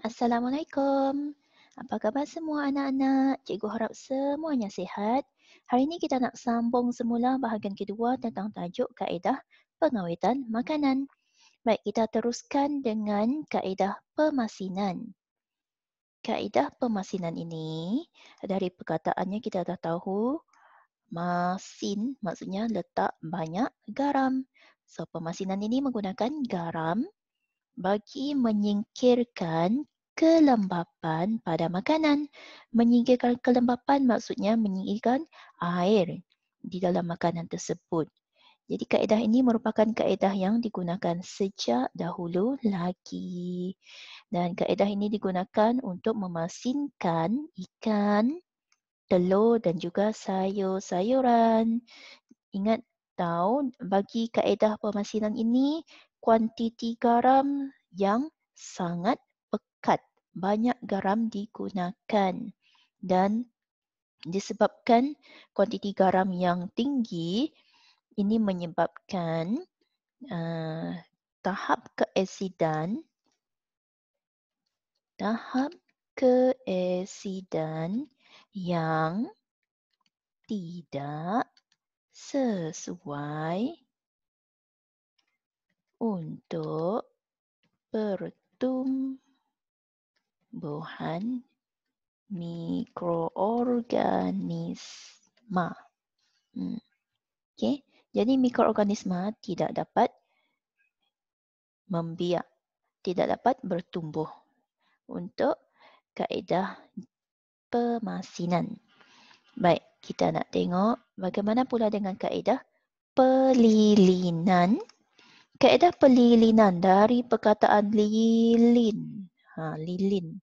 Assalamualaikum. Apa khabar semua anak-anak? Cikgu harap semuanya sihat. Hari ini kita nak sambung semula bahagian kedua tentang tajuk kaedah pengawetan makanan. Baik, kita teruskan dengan kaedah pemasinan. Kaedah pemasinan ini, dari perkataannya kita dah tahu, masin maksudnya letak banyak garam. So, pemasinan ini menggunakan garam bagi menyingkirkan kelembapan pada makanan. Menyingkirkan kelembapan maksudnya menyingkirkan air di dalam makanan tersebut. Jadi kaedah ini merupakan kaedah yang digunakan sejak dahulu lagi. Dan kaedah ini digunakan untuk memasinkan ikan, telur dan juga sayur-sayuran. Ingat tahu bagi kaedah pemasinan ini kuantiti garam yang sangat banyak garam digunakan dan disebabkan kuantiti garam yang tinggi ini menyebabkan uh, tahap keasidan tahap keasidan yang tidak sesuai untuk pertumbuhan buhan mikroorganisma. Hmm. Okey, jadi mikroorganisma tidak dapat membiak, tidak dapat bertumbuh untuk kaedah pemasinan. Baik, kita nak tengok bagaimana pula dengan kaedah pelilinan. Kaedah pelilinan dari perkataan lilin ha, lilin.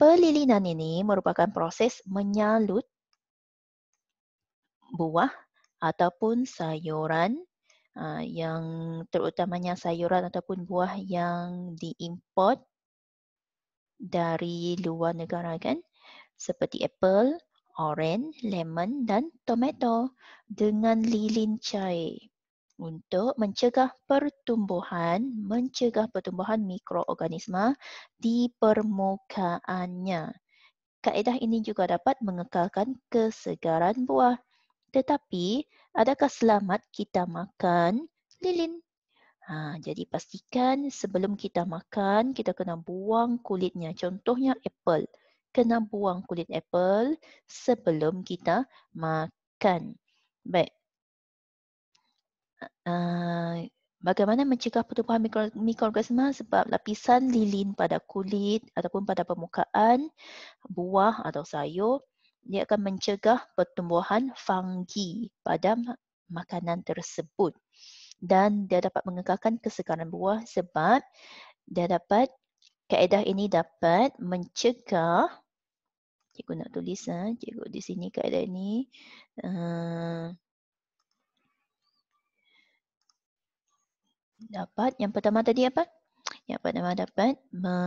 Pelilinan ini merupakan proses menyalut buah ataupun sayuran ha, yang terutamanya sayuran ataupun buah yang diimport dari luar negara kan seperti apple, orange, lemon dan tomato dengan lilin cair untuk mencegah pertumbuhan mencegah pertumbuhan mikroorganisma di permukaannya. Kaedah ini juga dapat mengekalkan kesegaran buah. Tetapi, adakah selamat kita makan lilin? Ha, jadi pastikan sebelum kita makan, kita kena buang kulitnya. Contohnya apple. Kena buang kulit apple sebelum kita makan. Baik, Eh, bagaimana mencegah pertumbuhan mikro, mikroorganisma sebab lapisan lilin pada kulit ataupun pada permukaan buah atau sayur dia akan mencegah pertumbuhan fungi pada makanan tersebut dan dia dapat mengekalkan kesegaran buah sebab dia dapat kaedah ini dapat mencegah cikgu nak tulis ha, cikgu di sini kaedah ini uh, dapat yang pertama tadi apa? Yang pertama dapat me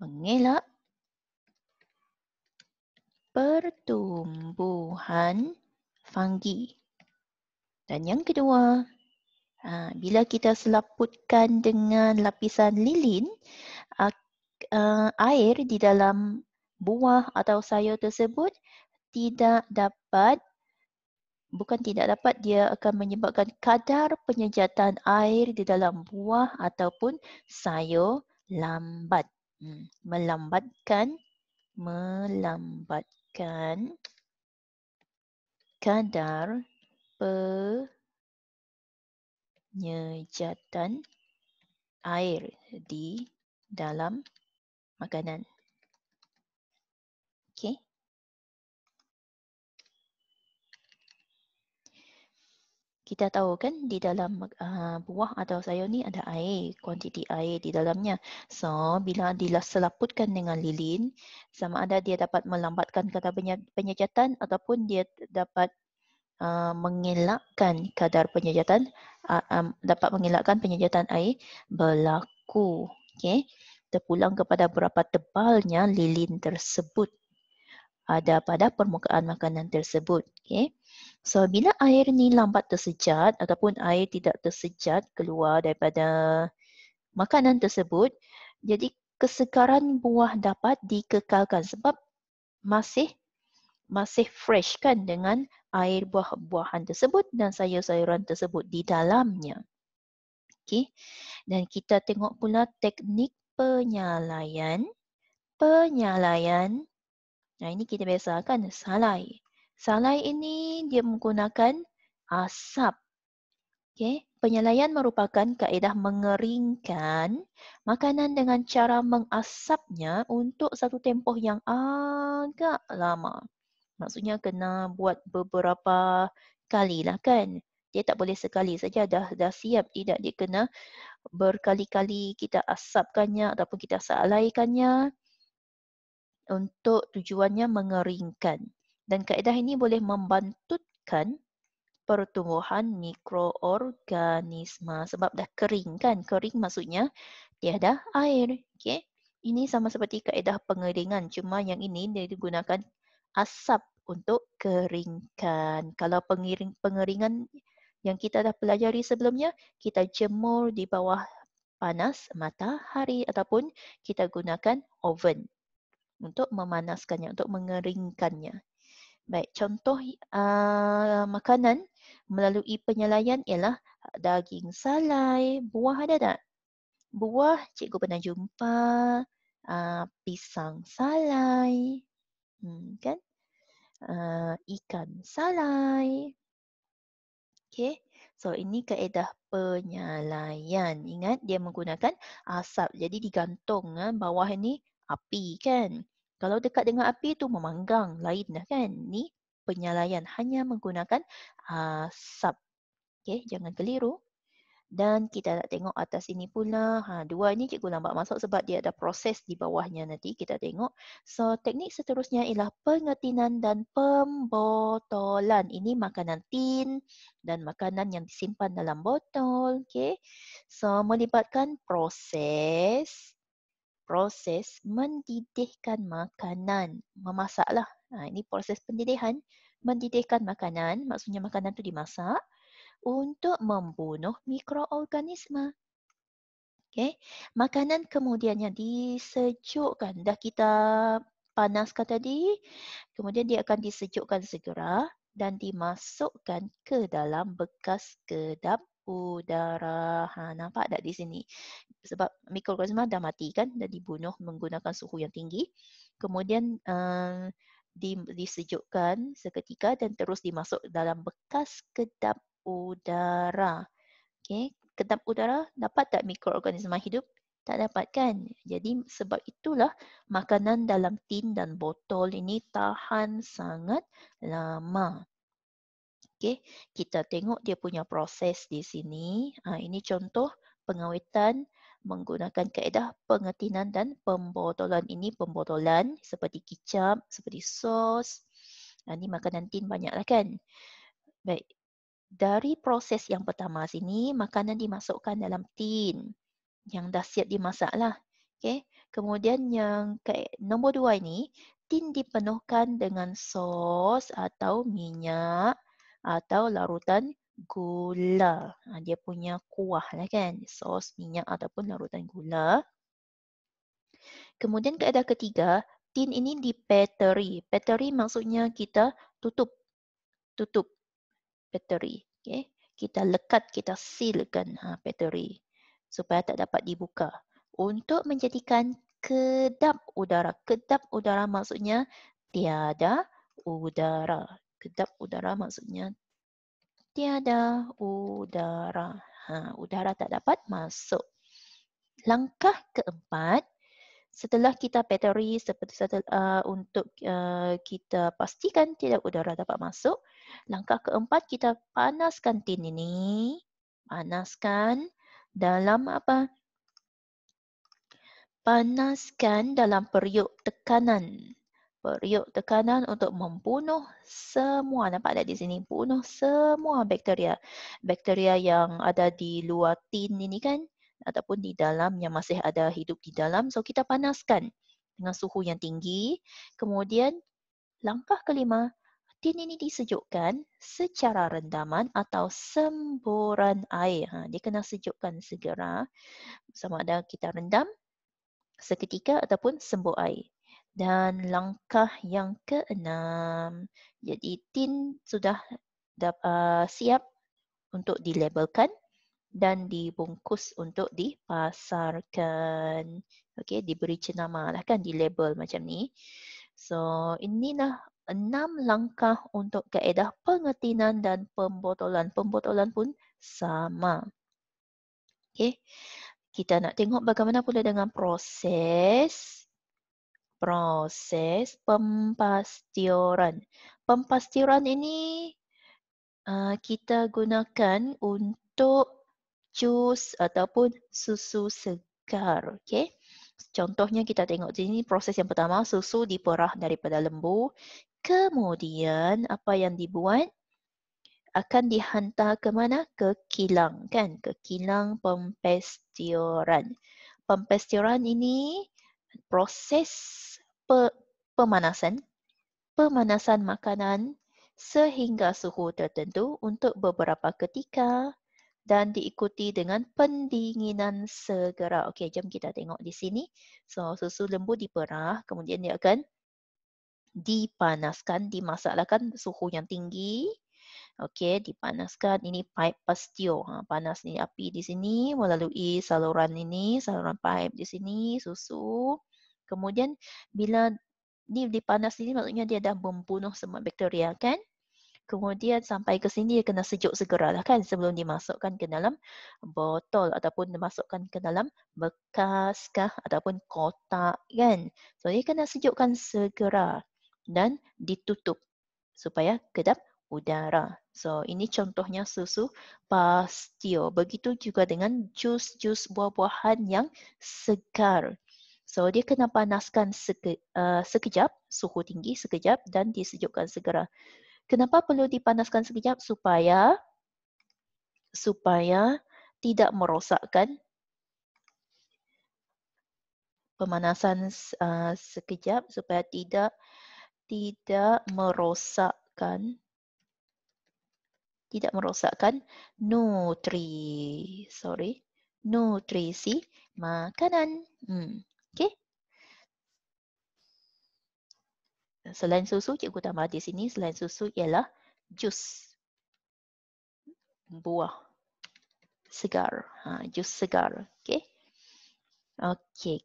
mengelak pertumbuhan fungi. Dan yang kedua, ha, bila kita selaputkan dengan lapisan lilin, a, a, e, air di dalam buah atau sayur tersebut tidak dapat bukan tidak dapat dia akan menyebabkan kadar penyejatan air di dalam buah ataupun sayur lambat hmm. melambatkan melambatkan kadar penyejatan air di dalam makanan okey kita tahu kan di dalam uh, buah atau sayur ni ada air, kuantiti air di dalamnya. So, bila diselaputkan dengan lilin, sama ada dia dapat melambatkan kadar penyejatan ataupun dia dapat uh, mengelakkan kadar penyejatan, uh, um, dapat mengelakkan penyejatan air berlaku. Okay. Terpulang kepada berapa tebalnya lilin tersebut ada pada permukaan makanan tersebut. Okay. So bila air ni lambat tersejat ataupun air tidak tersejat keluar daripada makanan tersebut, jadi kesegaran buah dapat dikekalkan sebab masih masih fresh kan dengan air buah-buahan tersebut dan sayur-sayuran tersebut di dalamnya. Okay. Dan kita tengok pula teknik penyalaian, penyalaian Nah ini kita biasa kan salai. Salai ini dia menggunakan asap. Ah, okay. Penyalaian merupakan kaedah mengeringkan makanan dengan cara mengasapnya untuk satu tempoh yang agak lama. Maksudnya kena buat beberapa kali lah kan. Dia tak boleh sekali saja dah dah siap tidak dia kena berkali-kali kita asapkannya ataupun kita salaikannya untuk tujuannya mengeringkan. Dan kaedah ini boleh membantutkan pertumbuhan mikroorganisma sebab dah kering kan? Kering maksudnya tiada air. Okay? Ini sama seperti kaedah pengeringan cuma yang ini dia digunakan asap untuk keringkan. Kalau pengering, pengeringan yang kita dah pelajari sebelumnya, kita jemur di bawah panas matahari ataupun kita gunakan oven untuk memanaskannya, untuk mengeringkannya. Baik, contoh uh, makanan melalui penyelayan ialah daging salai, buah ada tak? Buah cikgu pernah jumpa, uh, pisang salai, hmm, kan? Uh, ikan salai. Okay, so ini kaedah penyalayan. Ingat dia menggunakan asap. Jadi digantung, uh, bawah ini api kan. Kalau dekat dengan api tu memanggang lain dah kan. Ni penyalaian hanya menggunakan uh, sub. Okay, jangan keliru. Dan kita nak tengok atas ini pula. Ha, dua ni cikgu lambat masuk sebab dia ada proses di bawahnya nanti kita tengok. So teknik seterusnya ialah pengetinan dan pembotolan. Ini makanan tin dan makanan yang disimpan dalam botol. Okay. So melibatkan proses proses mendidihkan makanan. Memasaklah. Ha, ini proses pendidihan. Mendidihkan makanan, maksudnya makanan tu dimasak untuk membunuh mikroorganisma. Okay. Makanan kemudiannya disejukkan. Dah kita panaskan tadi. Kemudian dia akan disejukkan segera dan dimasukkan ke dalam bekas kedap udara. Ha, nampak tak di sini? sebab mikroorganisma dah mati kan dan dibunuh menggunakan suhu yang tinggi. Kemudian uh, disejukkan seketika dan terus dimasuk dalam bekas kedap udara. Okay. Kedap udara dapat tak mikroorganisma hidup? Tak dapat kan? Jadi sebab itulah makanan dalam tin dan botol ini tahan sangat lama. Okay, kita tengok dia punya proses di sini. Ha, ini contoh pengawetan menggunakan kaedah pengetinan dan pembotolan ini pembotolan seperti kicap, seperti sos. Ini ah, makanan tin banyaklah kan. Baik. Dari proses yang pertama sini, makanan dimasukkan dalam tin yang dah siap dimasak lah, Okay. Kemudian yang ke nombor dua ini, tin dipenuhkan dengan sos atau minyak atau larutan gula. Ha, dia punya kuah lah kan. Sos, minyak ataupun larutan gula. Kemudian keadaan ketiga, tin ini di dipateri. Pateri maksudnya kita tutup. Tutup. Pateri. Okay. Kita lekat, kita sealkan ha, pateri. Supaya tak dapat dibuka. Untuk menjadikan kedap udara. Kedap udara maksudnya tiada udara. Kedap udara maksudnya tiada udara. Ha, udara tak dapat masuk. Langkah keempat, setelah kita bateri seperti uh, untuk uh, kita pastikan tidak udara dapat masuk, langkah keempat kita panaskan tin ini. Panaskan dalam apa? Panaskan dalam periuk tekanan periuk tekanan untuk membunuh semua, nampak tak di sini, bunuh semua bakteria. Bakteria yang ada di luar tin ini kan, ataupun di dalam yang masih ada hidup di dalam. So kita panaskan dengan suhu yang tinggi. Kemudian langkah kelima, tin ini disejukkan secara rendaman atau semburan air. Ha, dia kena sejukkan segera. Sama ada kita rendam seketika ataupun sembur air. Dan langkah yang keenam, jadi tin sudah dapat ah, siap untuk dilabelkan dan dibungkus untuk dipasarkan. Okey, diberi cenama lah kan, dilabel macam ni. So, inilah enam langkah untuk kaedah pengetinan dan pembotolan. Pembotolan pun sama. Okey, kita nak tengok bagaimana pula dengan proses proses pempastioran. Pempastioran ini uh, kita gunakan untuk jus ataupun susu segar. Okay. Contohnya kita tengok di sini proses yang pertama susu diperah daripada lembu. Kemudian apa yang dibuat akan dihantar ke mana? Ke kilang kan? Ke kilang pempastioran. Pempastioran ini proses pe- pemanasan pemanasan makanan sehingga suhu tertentu untuk beberapa ketika dan diikuti dengan pendinginan segera. Okey, jom kita tengok di sini. So, susu lembu diperah, kemudian dia akan dipanaskan, dimasaklahkan suhu yang tinggi. Okey, dipanaskan. Ini pipe pastio Ha, panas ni api di sini melalui saluran ini, saluran pipe di sini, susu. Kemudian bila ni dipanas sini maksudnya dia dah membunuh semua bakteria kan. Kemudian sampai ke sini dia kena sejuk segera lah kan sebelum dimasukkan ke dalam botol ataupun dimasukkan ke dalam bekas kah ataupun kotak kan. So dia kena sejukkan segera dan ditutup supaya kedap udara. So ini contohnya susu pastio. Begitu juga dengan jus-jus buah-buahan yang segar. So dia kena panaskan seke, uh, sekejap, suhu tinggi sekejap dan disejukkan segera. Kenapa perlu dipanaskan sekejap? Supaya supaya tidak merosakkan pemanasan uh, sekejap supaya tidak tidak merosakkan tidak merosakkan nutri sorry nutrisi makanan hmm. Okay. Selain susu, cikgu tambah di sini, selain susu ialah jus. Buah. Segar. Ha, jus segar. Okay. Okay.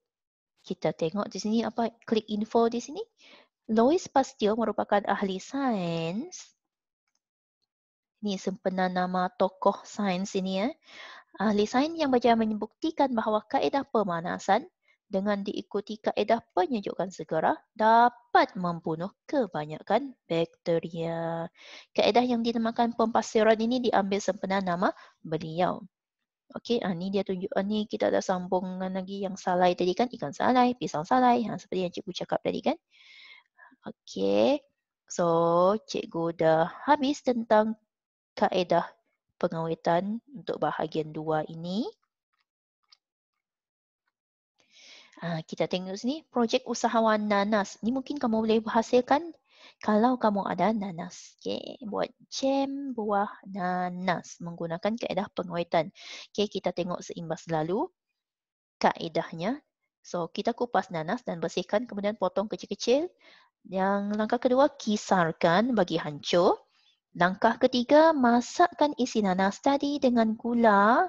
Kita tengok di sini apa, klik info di sini. Louis Pasteur merupakan ahli sains. Ini sempena nama tokoh sains ini. Eh. Ahli sains yang berjaya menyebuktikan bahawa kaedah pemanasan dengan diikuti kaedah penyejukkan segera dapat membunuh kebanyakan bakteria. Kaedah yang dinamakan pempasiran ini diambil sempena nama beliau. Okey, ha, ni dia tunjuk, ah, ni kita ada sambungan lagi yang salai tadi kan, ikan salai, pisang salai, ha, seperti yang cikgu cakap tadi kan. Okey, so cikgu dah habis tentang kaedah pengawetan untuk bahagian dua ini. Ha, kita tengok sini projek usahawan nanas. Ni mungkin kamu boleh hasilkan kalau kamu ada nanas. Okay. Buat jam buah nanas menggunakan kaedah penguatan. Okay. Kita tengok seimbas lalu kaedahnya. So kita kupas nanas dan bersihkan kemudian potong kecil-kecil. Yang langkah kedua kisarkan bagi hancur. Langkah ketiga masakkan isi nanas tadi dengan gula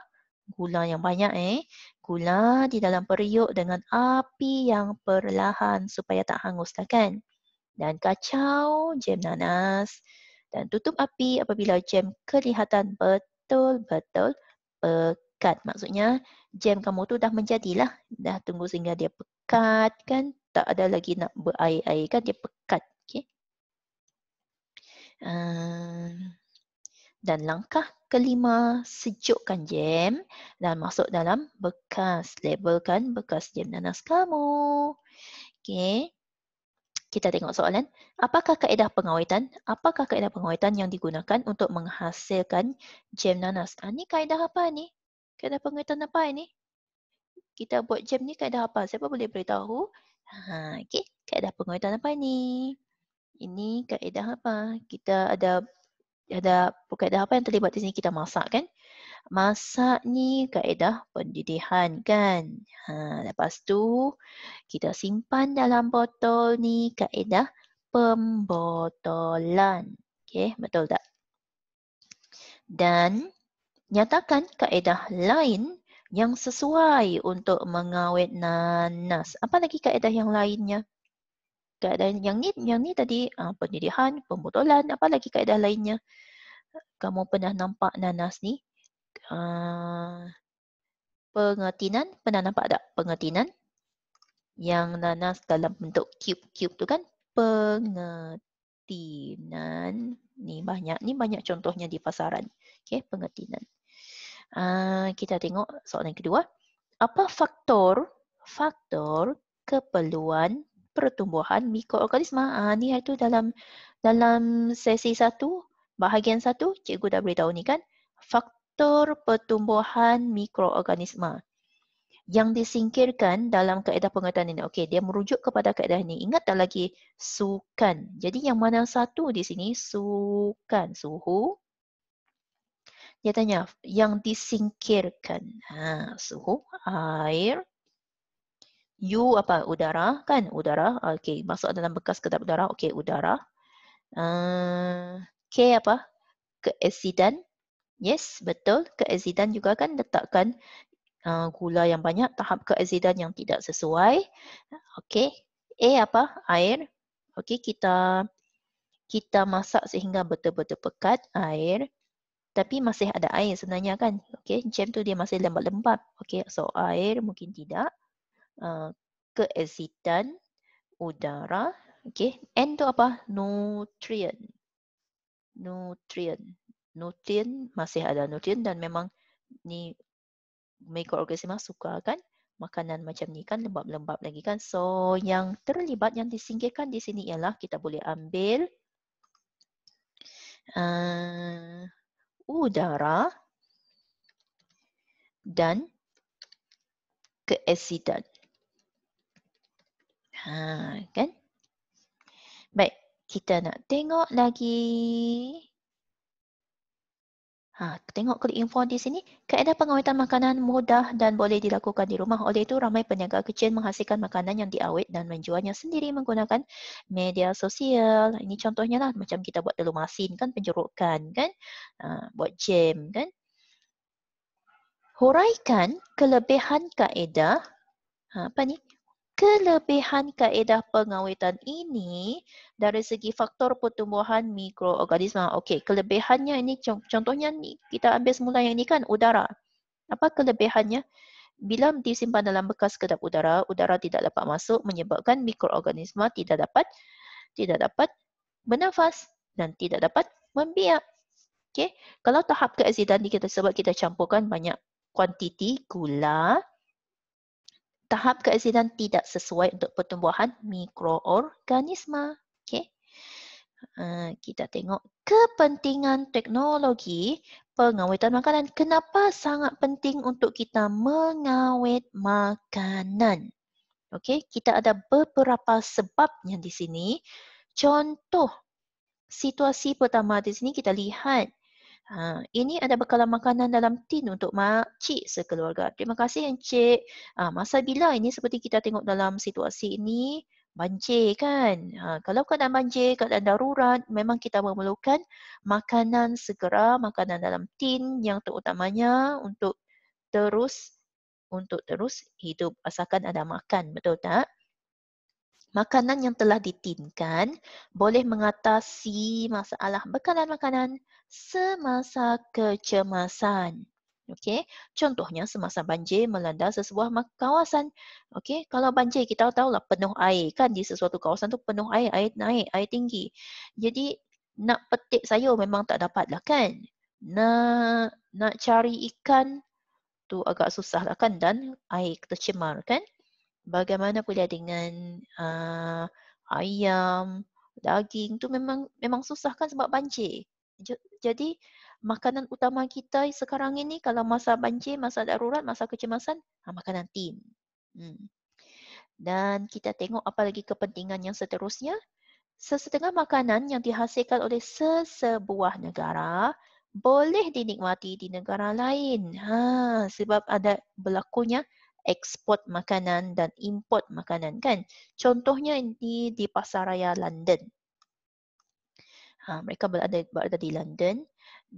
gula yang banyak eh. Gula di dalam periuk dengan api yang perlahan supaya tak hangus lah kan. Dan kacau jam nanas. Dan tutup api apabila jam kelihatan betul-betul pekat. Maksudnya jam kamu tu dah menjadilah. Dah tunggu sehingga dia pekat kan. Tak ada lagi nak berair-air kan dia pekat. Okay. Um, ah. Dan langkah kelima, sejukkan jam dan masuk dalam bekas. Labelkan bekas jam nanas kamu. Okay. Kita tengok soalan. Apakah kaedah pengawetan? Apakah kaedah pengawetan yang digunakan untuk menghasilkan jam nanas? Ha, ni kaedah apa ni? Kaedah pengawetan apa ni? Kita buat jam ni kaedah apa? Siapa boleh beritahu? Ha, okay. Kaedah pengawetan apa ni? Ini kaedah apa? Kita ada ada perkaedah apa yang terlibat di sini kita masak kan? Masak ni kaedah pendidihan kan? Ha, lepas tu kita simpan dalam botol ni kaedah pembotolan. Okay, betul tak? Dan nyatakan kaedah lain yang sesuai untuk mengawet nanas. Apa lagi kaedah yang lainnya? keadaan yang ni yang ni tadi uh, ah, pendidikan, pembotolan, apa lagi keadaan lainnya. Kamu pernah nampak nanas ni? Uh, pengertinan, pernah nampak tak pengertinan? Yang nanas dalam bentuk cube-cube tu kan? Pengertinan. Ni banyak, ni banyak contohnya di pasaran. Okay, pengertinan. Uh, kita tengok soalan kedua. Apa faktor faktor keperluan pertumbuhan mikroorganisma. Ah ha, ni hari tu dalam dalam sesi satu, bahagian satu, cikgu dah beritahu ni kan. Faktor pertumbuhan mikroorganisma yang disingkirkan dalam kaedah pengertian ini. Okey, dia merujuk kepada kaedah ini. Ingat tak lagi sukan. Jadi yang mana satu di sini sukan, suhu. Dia tanya yang disingkirkan. Ha, suhu, air, U apa? Udara kan? Udara. Okey, masuk dalam bekas kedap udara. Okey, udara. Uh, K apa? Keasidan. Yes, betul. Keasidan juga kan letakkan uh, gula yang banyak. Tahap keasidan yang tidak sesuai. Okey. A apa? Air. Okey, kita kita masak sehingga betul-betul pekat air. Tapi masih ada air sebenarnya kan? Okey, macam tu dia masih lembap lembap Okey, so air mungkin tidak. Uh, keasidan udara. okey. N tu apa? Nutrien. Nutrien. Nutrien masih ada nutrien dan memang ni mikroorganisma suka kan makanan macam ni kan lembab-lembab lagi kan. So yang terlibat yang disingkirkan di sini ialah kita boleh ambil uh, udara dan keasidan. Ha, kan? Baik, kita nak tengok lagi. Ha, tengok klik info di sini. Kaedah pengawetan makanan mudah dan boleh dilakukan di rumah. Oleh itu, ramai peniaga kecil menghasilkan makanan yang diawet dan menjualnya sendiri menggunakan media sosial. Ini contohnya lah, macam kita buat telur masin kan, penjerukan kan, ha, buat jam kan. Huraikan kelebihan kaedah ha, apa ni? Kelebihan kaedah pengawetan ini dari segi faktor pertumbuhan mikroorganisma. Okey, kelebihannya ini contohnya ni kita ambil semula yang ini kan udara. Apa kelebihannya? Bila disimpan dalam bekas kedap udara, udara tidak dapat masuk menyebabkan mikroorganisma tidak dapat tidak dapat bernafas dan tidak dapat membiak. Okey, kalau tahap keasidan ni kita sebab kita campurkan banyak kuantiti gula, tahap keasidan tidak sesuai untuk pertumbuhan mikroorganisma. Okay. Uh, eh, kita tengok kepentingan teknologi pengawetan makanan. Kenapa sangat penting untuk kita mengawet makanan? Okay. Kita ada beberapa sebabnya di sini. Contoh, situasi pertama di sini kita lihat Ha, ini ada bekalan makanan dalam tin untuk mak cik sekeluarga. Terima kasih Encik. Ha, masa bila ini seperti kita tengok dalam situasi ini, banjir kan. Ha, kalau keadaan banjir, keadaan darurat, memang kita memerlukan makanan segera, makanan dalam tin yang terutamanya untuk terus untuk terus hidup asalkan ada makan, betul tak? makanan yang telah ditinkan boleh mengatasi masalah bekalan makanan semasa kecemasan. Okey, contohnya semasa banjir melanda sesebuah kawasan. Okey, kalau banjir kita tahu lah penuh air kan di sesuatu kawasan tu penuh air, air naik, air tinggi. Jadi nak petik sayur memang tak dapat lah kan. Nak nak cari ikan tu agak susah lah kan dan air tercemar kan bagaimana pula dengan uh, ayam, daging tu memang memang susah kan sebab banjir. Jadi makanan utama kita sekarang ini kalau masa banjir, masa darurat, masa kecemasan, ha, makanan tin. Hmm. Dan kita tengok apa lagi kepentingan yang seterusnya. Sesetengah makanan yang dihasilkan oleh sesebuah negara boleh dinikmati di negara lain. Ha, sebab ada berlakunya ekspor makanan dan import makanan kan. Contohnya ini di pasaraya London. Ha, mereka berada, berada di London.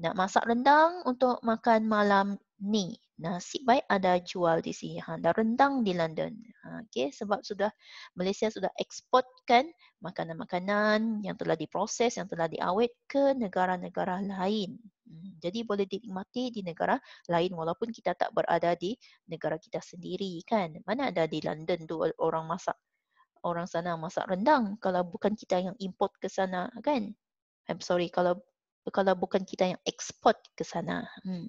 Nak masak rendang untuk makan malam ni. Nasib baik ada jual di sini. Ha, dah rendang di London. Ha, okay, sebab sudah Malaysia sudah eksportkan makanan-makanan yang telah diproses, yang telah diawet ke negara-negara lain. Hmm, jadi boleh dinikmati di negara lain walaupun kita tak berada di negara kita sendiri kan. Mana ada di London tu orang masak orang sana masak rendang kalau bukan kita yang import ke sana kan. I'm sorry kalau kalau bukan kita yang export ke sana. Hmm.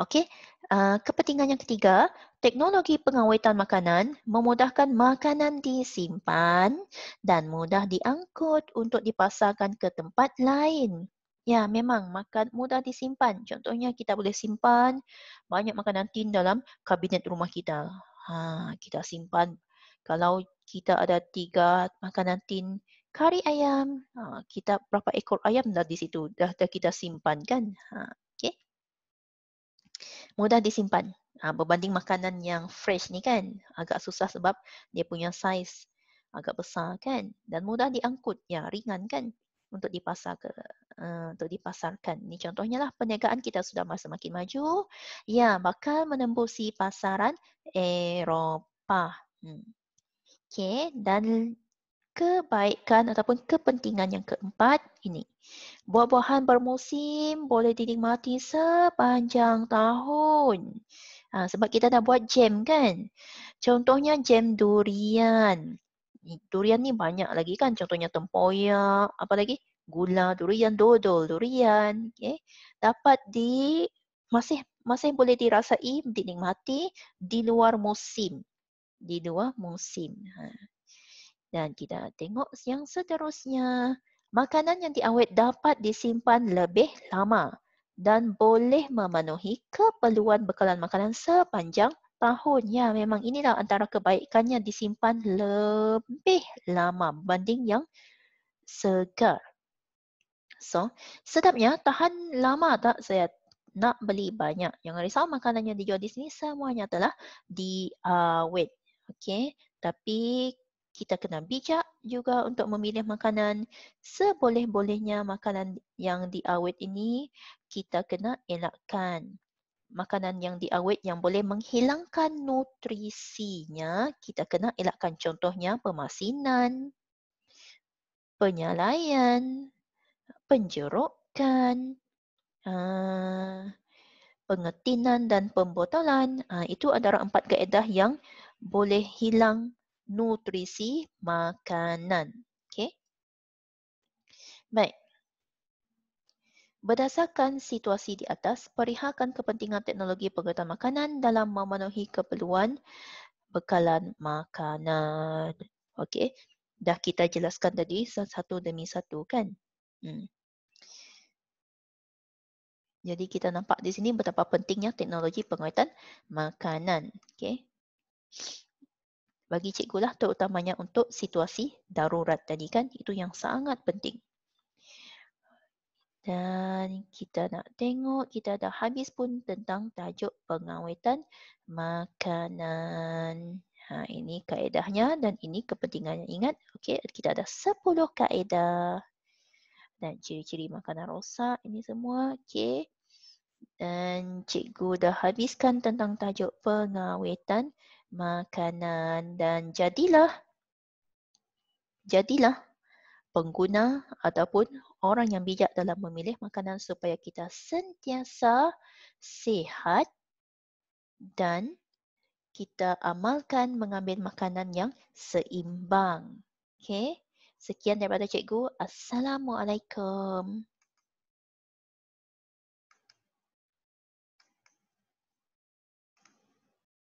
Okey, uh, kepentingan yang ketiga, teknologi pengawetan makanan memudahkan makanan disimpan dan mudah diangkut untuk dipasarkan ke tempat lain. Ya, memang makan mudah disimpan. Contohnya kita boleh simpan banyak makanan tin dalam kabinet rumah kita. Ha, kita simpan kalau kita ada tiga makanan tin kari ayam, ha, kita berapa ekor ayam dah di situ dah, dah kita simpan kan? Ha, mudah disimpan uh, berbanding makanan yang fresh ni kan agak susah sebab dia punya saiz agak besar kan dan mudah diangkut ya ringan kan untuk dipasar ke uh, untuk dipasarkan. Ini contohnya lah perniagaan kita sudah masa makin maju ya bakal menembusi pasaran Eropah. Hmm. Okay, dan kebaikan ataupun kepentingan yang keempat ini. Buah-buahan bermusim boleh dinikmati sepanjang tahun. Ha, sebab kita dah buat jam kan. Contohnya jam durian. Durian ni banyak lagi kan. Contohnya tempoyak, apa lagi? Gula durian, dodol durian. Okay. Dapat di masih masih boleh dirasai, dinikmati di luar musim. Di luar musim. Ha. Dan kita tengok yang seterusnya. Makanan yang diawet dapat disimpan lebih lama dan boleh memenuhi keperluan bekalan makanan sepanjang tahun. Ya, memang inilah antara kebaikannya disimpan lebih lama banding yang segar. So, sedapnya tahan lama tak saya nak beli banyak. Jangan risau makanan yang dijual di sini semuanya telah diawet. Okay, tapi kita kena bijak juga untuk memilih makanan seboleh-bolehnya makanan yang diawet ini kita kena elakkan makanan yang diawet yang boleh menghilangkan nutrisinya kita kena elakkan contohnya pemasinan penyalaian penjerokan uh, ah, pengetinan dan pembotolan ah, itu adalah empat kaedah yang boleh hilang nutrisi makanan. Okay. Baik. Berdasarkan situasi di atas, perihalkan kepentingan teknologi pengetahuan makanan dalam memenuhi keperluan bekalan makanan. okay? dah kita jelaskan tadi satu demi satu kan? Hmm. Jadi kita nampak di sini betapa pentingnya teknologi pengetahuan makanan. okay? bagi cikgu lah terutamanya untuk situasi darurat tadi kan itu yang sangat penting. Dan kita nak tengok kita dah habis pun tentang tajuk pengawetan makanan. Ha, ini kaedahnya dan ini kepentingannya. Ingat, okay, kita ada 10 kaedah dan ciri-ciri makanan rosak ini semua. Okay. Dan cikgu dah habiskan tentang tajuk pengawetan makanan dan jadilah jadilah pengguna ataupun orang yang bijak dalam memilih makanan supaya kita sentiasa sihat dan kita amalkan mengambil makanan yang seimbang. Okay. Sekian daripada cikgu. Assalamualaikum.